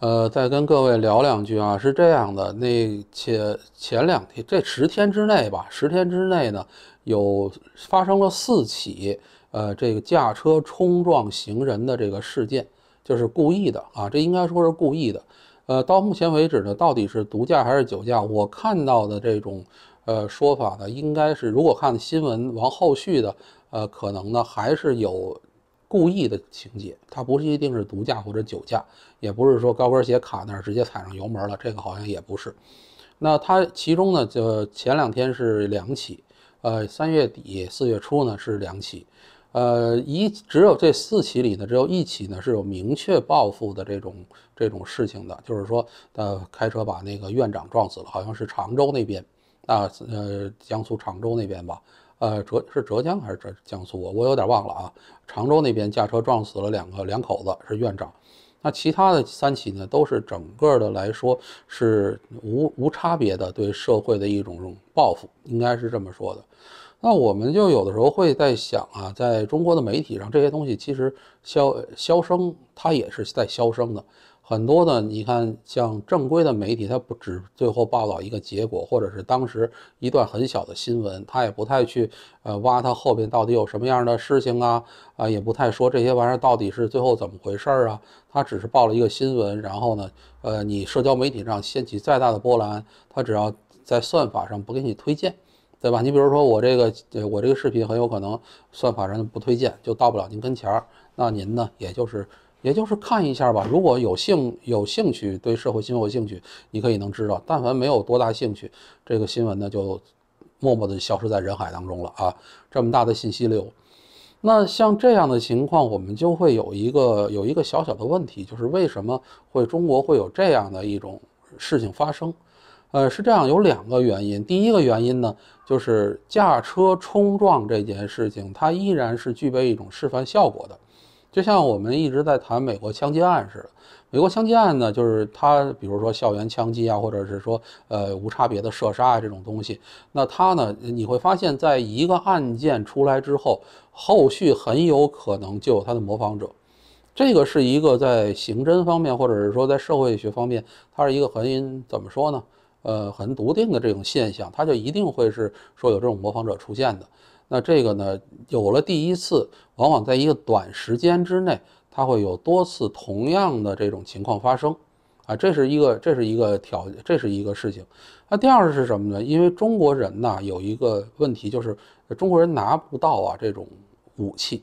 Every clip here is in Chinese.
呃，再跟各位聊两句啊，是这样的，那且前两天这十天之内吧，十天之内呢，有发生了四起，呃，这个驾车冲撞行人的这个事件，就是故意的啊，这应该说是故意的。呃，到目前为止呢，到底是毒驾还是酒驾？我看到的这种，呃，说法呢，应该是如果看新闻往后续的，呃，可能呢还是有。故意的情节，它不是一定是毒驾或者酒驾，也不是说高跟鞋卡那儿直接踩上油门了，这个好像也不是。那它其中呢，就前两天是两起，呃，三月底四月初呢是两起，呃，一只有这四起里呢，只有一起呢是有明确报复的这种这种事情的，就是说，呃，开车把那个院长撞死了，好像是常州那边，啊，呃，江苏常州那边吧。呃，浙是浙江还是浙江苏我有点忘了啊。常州那边驾车撞死了两个两口子，是院长。那其他的三起呢，都是整个的来说是无无差别的对社会的一种报复，应该是这么说的。那我们就有的时候会在想啊，在中国的媒体上这些东西其实消消声，它也是在消声的。很多呢，你看像正规的媒体，它不只最后报道一个结果，或者是当时一段很小的新闻，它也不太去呃挖它后边到底有什么样的事情啊啊，也不太说这些玩意儿到底是最后怎么回事儿啊，它只是报了一个新闻，然后呢，呃，你社交媒体上掀起再大的波澜，它只要在算法上不给你推荐，对吧？你比如说我这个呃我这个视频很有可能算法上不推荐，就到不了您跟前儿，那您呢也就是。也就是看一下吧，如果有兴有兴趣对社会新闻有兴趣，你可以能知道；但凡没有多大兴趣，这个新闻呢就默默的消失在人海当中了啊！这么大的信息流，那像这样的情况，我们就会有一个有一个小小的问题，就是为什么会中国会有这样的一种事情发生？呃，是这样，有两个原因。第一个原因呢，就是驾车冲撞这件事情，它依然是具备一种示范效果的。就像我们一直在谈美国枪击案似的，美国枪击案呢，就是他，比如说校园枪击啊，或者是说呃无差别的射杀啊这种东西，那他呢，你会发现在一个案件出来之后，后续很有可能就有他的模仿者，这个是一个在刑侦方面或者是说在社会学方面，它是一个很怎么说呢？呃，很笃定的这种现象，它就一定会是说有这种模仿者出现的。那这个呢，有了第一次，往往在一个短时间之内，它会有多次同样的这种情况发生，啊，这是一个，这是一个条件，这是一个事情。那第二是什么呢？因为中国人呐，有一个问题就是，中国人拿不到啊这种武器。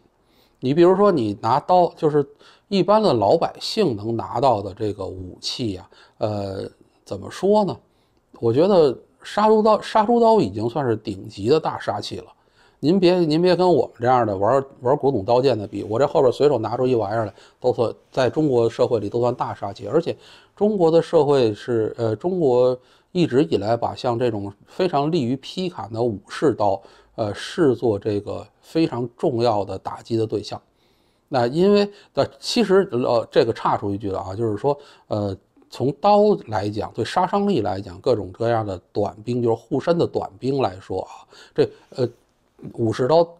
你比如说，你拿刀，就是一般的老百姓能拿到的这个武器呀，呃，怎么说呢？我觉得杀猪刀，杀猪刀已经算是顶级的大杀器了。您别，您别跟我们这样的玩玩古董刀剑的比，我这后边随手拿出一玩意儿来，都算在中国社会里都算大杀器。而且，中国的社会是，呃，中国一直以来把像这种非常利于劈砍的武士刀，呃，视作这个非常重要的打击的对象。那因为，呃，其实，呃，这个差出一句了啊，就是说，呃，从刀来讲，对杀伤力来讲，各种各样的短兵，就是护身的短兵来说啊，这，呃。五十刀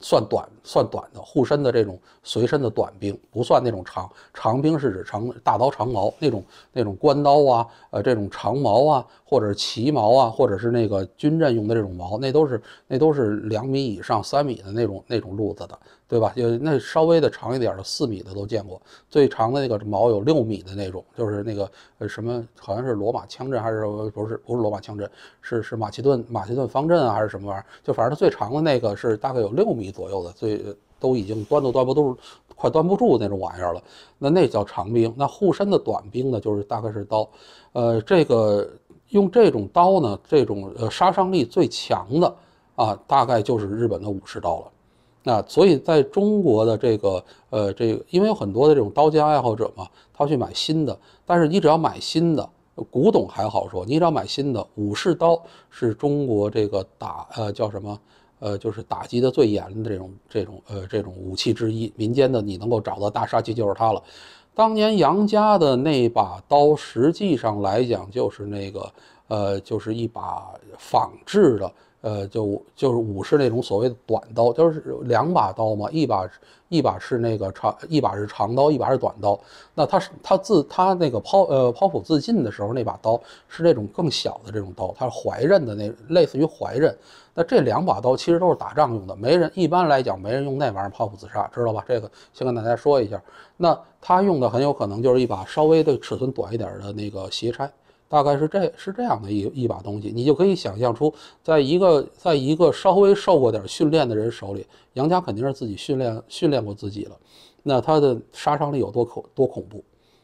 算短。算短的护身的这种随身的短兵不算那种长长兵是指长大刀长矛那种那种官刀啊呃这种长矛啊或者是齐矛啊或者是那个军阵用的这种矛那都是那都是两米以上三米的那种那种路子的对吧有那稍微的长一点的四米的都见过最长的那个矛有六米的那种就是那个呃什么好像是罗马枪阵还是不是不是罗马枪阵是是马其顿马其顿方阵啊还是什么玩意儿就反正它最长的那个是大概有六米左右的最。呃，都已经端都端不住，快端不住那种玩意儿了，那那叫长兵。那护身的短兵呢，就是大概是刀。呃，这个用这种刀呢，这种呃杀伤力最强的啊，大概就是日本的武士刀了。那所以在中国的这个呃，这因为有很多的这种刀剑爱好者嘛，他去买新的。但是你只要买新的，古董还好说，你只要买新的武士刀，是中国这个打呃叫什么？呃，就是打击的最严的这种这种呃这种武器之一，民间的你能够找到大杀器就是它了。当年杨家的那把刀，实际上来讲就是那个呃，就是一把仿制的。呃，就就是武士那种所谓的短刀，就是两把刀嘛，一把一把是那个长，一把是长刀，一把是短刀。那他他自他那个抛呃抛斧自尽的时候，那把刀是那种更小的这种刀，它是怀刃的那类似于怀刃。那这两把刀其实都是打仗用的，没人一般来讲没人用那玩意儿抛斧自杀，知道吧？这个先跟大家说一下。那他用的很有可能就是一把稍微的尺寸短一点的那个斜钗。大概是这是这样的一一把东西，你就可以想象出，在一个在一个稍微受过点训练的人手里，杨家肯定是自己训练训练过自己了，那他的杀伤力有多恐多恐怖，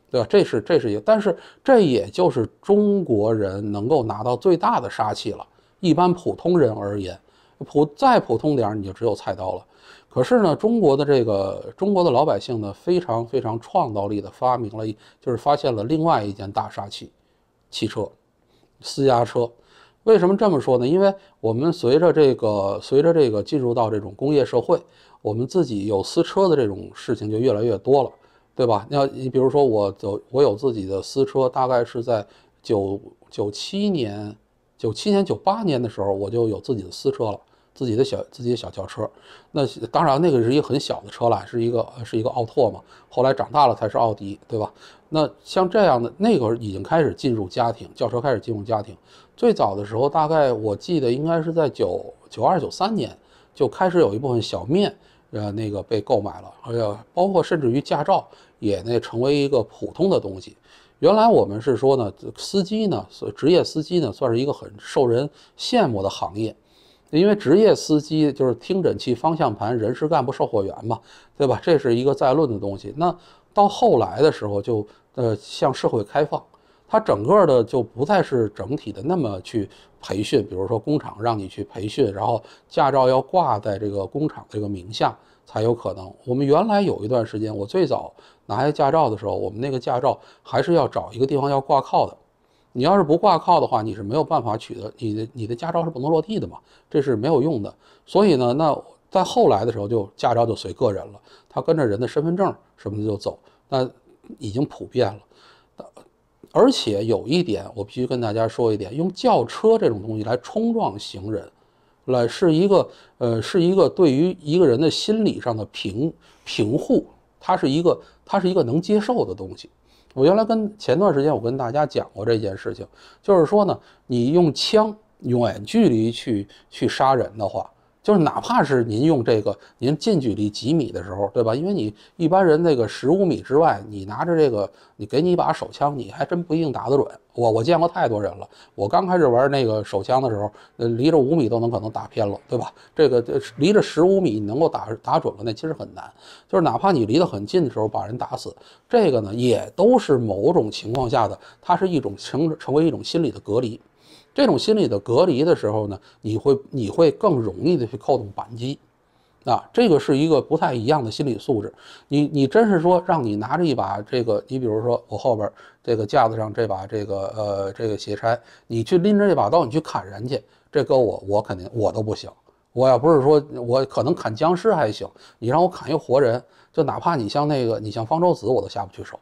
对吧？这是这是一个，但是这也就是中国人能够拿到最大的杀器了。一般普通人而言，普再普通点，你就只有菜刀了。可是呢，中国的这个中国的老百姓呢，非常非常创造力的发明了，就是发现了另外一件大杀器。汽车，私家车，为什么这么说呢？因为我们随着这个，随着这个进入到这种工业社会，我们自己有私车的这种事情就越来越多了，对吧？要，你比如说我走，我有自己的私车，大概是在九九七年、九七年、九八年的时候，我就有自己的私车了。自己的小自己的小轿车，那当然那个是一个很小的车了，是一个是一个奥拓嘛。后来长大了才是奥迪，对吧？那像这样的那个已经开始进入家庭，轿车开始进入家庭。最早的时候，大概我记得应该是在九九二九三年就开始有一部分小面，呃，那个被购买了。哎呀，包括甚至于驾照也那成为一个普通的东西。原来我们是说呢，司机呢，职业司机呢，算是一个很受人羡慕的行业。因为职业司机就是听诊器、方向盘、人事干部、售货员嘛，对吧？这是一个再论的东西。那到后来的时候，就呃向社会开放，它整个的就不再是整体的那么去培训。比如说工厂让你去培训，然后驾照要挂在这个工厂这个名下才有可能。我们原来有一段时间，我最早拿下驾照的时候，我们那个驾照还是要找一个地方要挂靠的。你要是不挂靠的话，你是没有办法取得你的你的驾照是不能落地的嘛，这是没有用的。所以呢，那在后来的时候，就驾照就随个人了，他跟着人的身份证什么的就走，那已经普遍了。而且有一点，我必须跟大家说一点，用轿车这种东西来冲撞行人，来是一个呃是一个对于一个人的心理上的平平护，它是一个它是一个能接受的东西。我原来跟前段时间，我跟大家讲过这件事情，就是说呢，你用枪远距离去去杀人的话。就是哪怕是您用这个，您近距离几米的时候，对吧？因为你一般人那个十五米之外，你拿着这个，你给你一把手枪，你还真不一定打得准。我我见过太多人了。我刚开始玩那个手枪的时候，呃，离着五米都能可能打偏了，对吧？这个离着十五米你能够打打准了，那其实很难。就是哪怕你离得很近的时候把人打死，这个呢也都是某种情况下的，它是一种成成为一种心理的隔离。这种心理的隔离的时候呢，你会你会更容易的去扣动扳机，啊，这个是一个不太一样的心理素质。你你真是说让你拿着一把这个，你比如说我后边这个架子上这把这个呃这个斜拆，你去拎着这把刀，你去砍人去，这搁我我肯定我都不行。我要不是说我可能砍僵尸还行，你让我砍一活人，就哪怕你像那个你像方舟子，我都下不去手。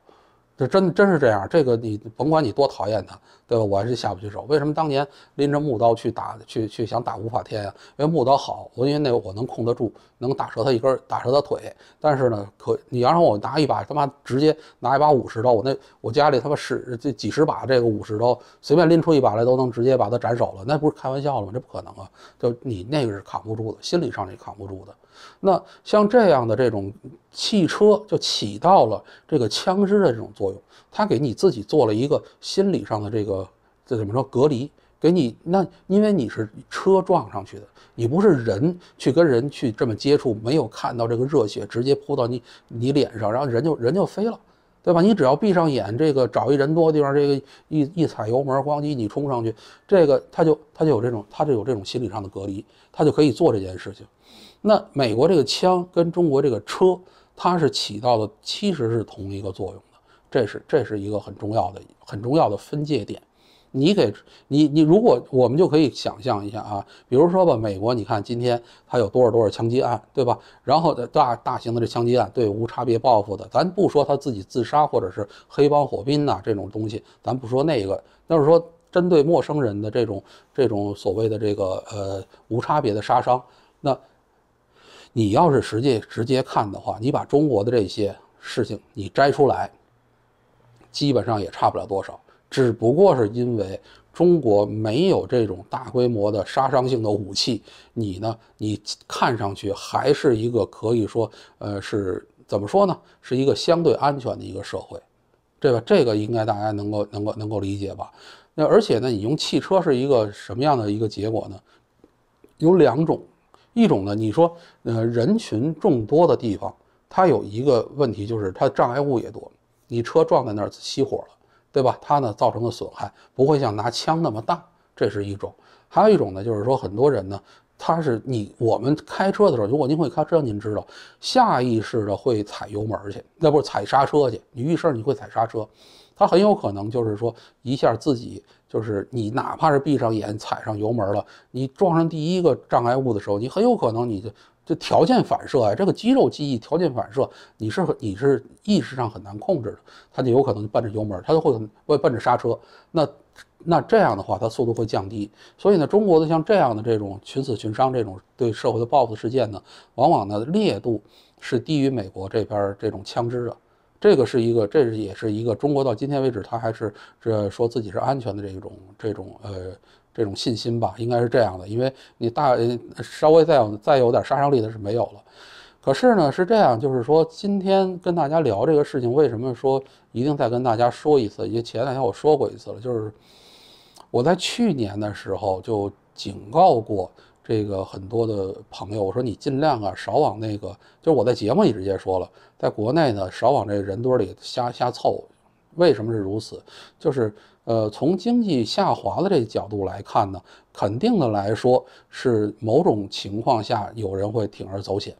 这真真是这样，这个你甭管你多讨厌他，对吧？我还是下不去手。为什么当年拎着木刀去打去去想打吴法天啊？因为木刀好，我因为那个我能控得住，能打折他一根，打折他腿。但是呢，可你要让我拿一把他妈直接拿一把武士刀，我那我家里他妈十这几十把这个武士刀，随便拎出一把来都能直接把他斩首了，那不是开玩笑了吗？这不可能啊！就你那个是扛不住的，心理上是扛不住的。那像这样的这种汽车就起到了这个枪支的这种作用，它给你自己做了一个心理上的这个这怎么说隔离，给你那因为你是车撞上去的，你不是人去跟人去这么接触，没有看到这个热血直接扑到你你脸上，然后人就人就飞了，对吧？你只要闭上眼，这个找一人多的地方，这个一一踩油门，咣叽你冲上去，这个他就他就有这种他就有这种心理上的隔离，他就可以做这件事情。那美国这个枪跟中国这个车，它是起到的其实是同一个作用的，这是这是一个很重要的很重要的分界点。你给你你，如果我们就可以想象一下啊，比如说吧，美国，你看今天它有多少多少枪击案，对吧？然后大大型的这枪击案，对无差别报复的，咱不说他自己自杀或者是黑帮火拼呐这种东西，咱不说那个，就是说针对陌生人的这种这种所谓的这个呃无差别的杀伤，那。你要是实际直接看的话，你把中国的这些事情你摘出来，基本上也差不了多少，只不过是因为中国没有这种大规模的杀伤性的武器，你呢，你看上去还是一个可以说，呃，是怎么说呢？是一个相对安全的一个社会，对吧？这个应该大家能够能够能够理解吧？那而且呢，你用汽车是一个什么样的一个结果呢？有两种。一种呢，你说，呃，人群众多的地方，它有一个问题，就是它障碍物也多，你车撞在那儿熄火了，对吧？它呢造成的损害不会像拿枪那么大，这是一种。还有一种呢，就是说很多人呢，他是你我们开车的时候，如果您会开车，您知道，下意识的会踩油门去，那不是踩刹车去，你遇事你会踩刹车。他很有可能就是说，一下自己就是你，哪怕是闭上眼踩上油门了，你撞上第一个障碍物的时候，你很有可能你就就条件反射啊，这个肌肉记忆、条件反射，你是你是意识上很难控制的，他就有可能奔着油门，他就会会奔着刹车。那那这样的话，它速度会降低。所以呢，中国的像这样的这种群死群伤这种对社会的报复事件呢，往往呢烈度是低于美国这边这种枪支的。这个是一个，这是也是一个中国到今天为止，它还是这说自己是安全的这种这种呃这种信心吧，应该是这样的。因为你大稍微再有再有点杀伤力的是没有了。可是呢是这样，就是说今天跟大家聊这个事情，为什么说一定再跟大家说一次？因为前两天我说过一次了，就是我在去年的时候就警告过。这个很多的朋友，我说你尽量啊少往那个，就是我在节目里直接说了，在国内呢少往这人堆里瞎瞎凑。为什么是如此？就是呃从经济下滑的这角度来看呢，肯定的来说是某种情况下有人会铤而走险，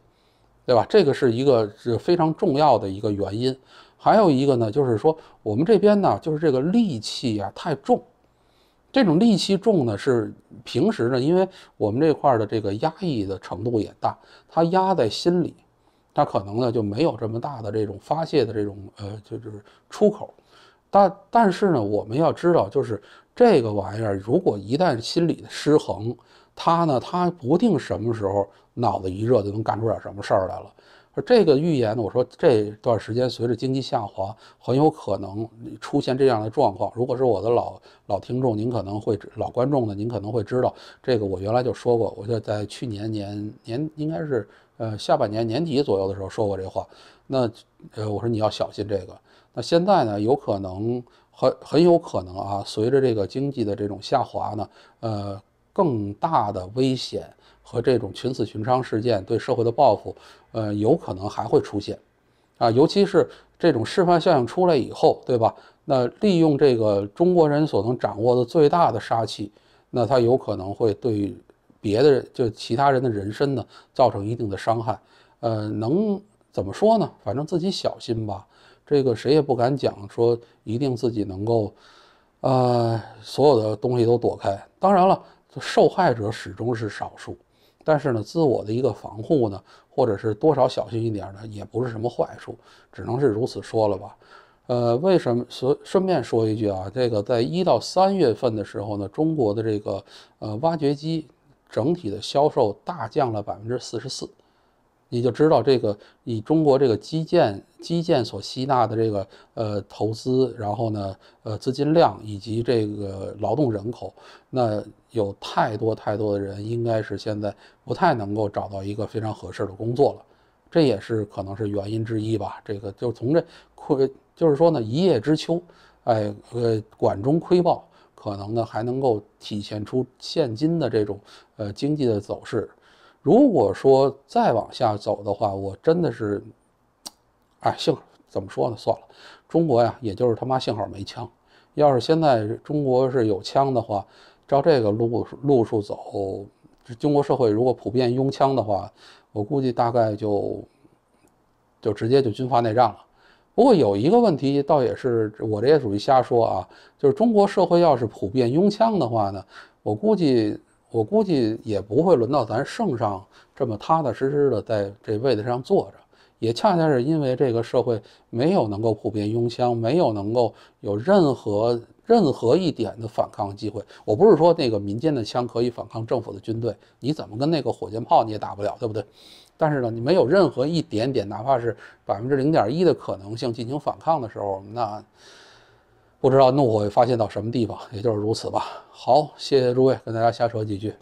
对吧？这个是一个是非常重要的一个原因。还有一个呢，就是说我们这边呢就是这个戾气啊太重。这种戾气重呢，是平时呢，因为我们这块的这个压抑的程度也大，他压在心里，他可能呢就没有这么大的这种发泄的这种呃，就是出口。但但是呢，我们要知道，就是这个玩意儿，如果一旦心理的失衡，他呢，他不定什么时候脑子一热就能干出点什么事儿来了。而这个预言呢，我说这段时间随着经济下滑，很有可能出现这样的状况。如果是我的老老听众，您可能会老观众呢，您可能会知道这个。我原来就说过，我就在去年年年应该是呃下半年年底左右的时候说过这话。那呃，我说你要小心这个。那现在呢，有可能很很有可能啊，随着这个经济的这种下滑呢，呃。更大的危险和这种群死群伤事件对社会的报复，呃，有可能还会出现，啊，尤其是这种示范效应出来以后，对吧？那利用这个中国人所能掌握的最大的杀器，那他有可能会对别的就其他人的人身呢造成一定的伤害，呃，能怎么说呢？反正自己小心吧，这个谁也不敢讲说一定自己能够，呃，所有的东西都躲开。当然了。受害者始终是少数，但是呢，自我的一个防护呢，或者是多少小心一点呢，也不是什么坏处，只能是如此说了吧。呃，为什么？所顺便说一句啊，这个在一到三月份的时候呢，中国的这个呃挖掘机整体的销售大降了百分之四十四。你就知道这个，以中国这个基建，基建所吸纳的这个呃投资，然后呢，呃资金量以及这个劳动人口，那有太多太多的人应该是现在不太能够找到一个非常合适的工作了，这也是可能是原因之一吧。这个就从这亏，就是说呢，一叶知秋，哎，呃，管中窥豹，可能呢还能够体现出现今的这种呃经济的走势。如果说再往下走的话，我真的是，哎，幸怎么说呢？算了，中国呀，也就是他妈幸好没枪。要是现在中国是有枪的话，照这个路路数走，中国社会如果普遍拥枪的话，我估计大概就就直接就军阀内战了。不过有一个问题，倒也是我这也属于瞎说啊，就是中国社会要是普遍拥枪的话呢，我估计。我估计也不会轮到咱圣上这么踏踏实实的在这位子上坐着，也恰恰是因为这个社会没有能够普遍拥枪，没有能够有任何任何一点的反抗机会。我不是说那个民间的枪可以反抗政府的军队，你怎么跟那个火箭炮你也打不了，对不对？但是呢，你没有任何一点点，哪怕是百分之零点一的可能性进行反抗的时候，那。不知道怒火会发泄到什么地方，也就是如此吧。好，谢谢诸位，跟大家瞎扯几句。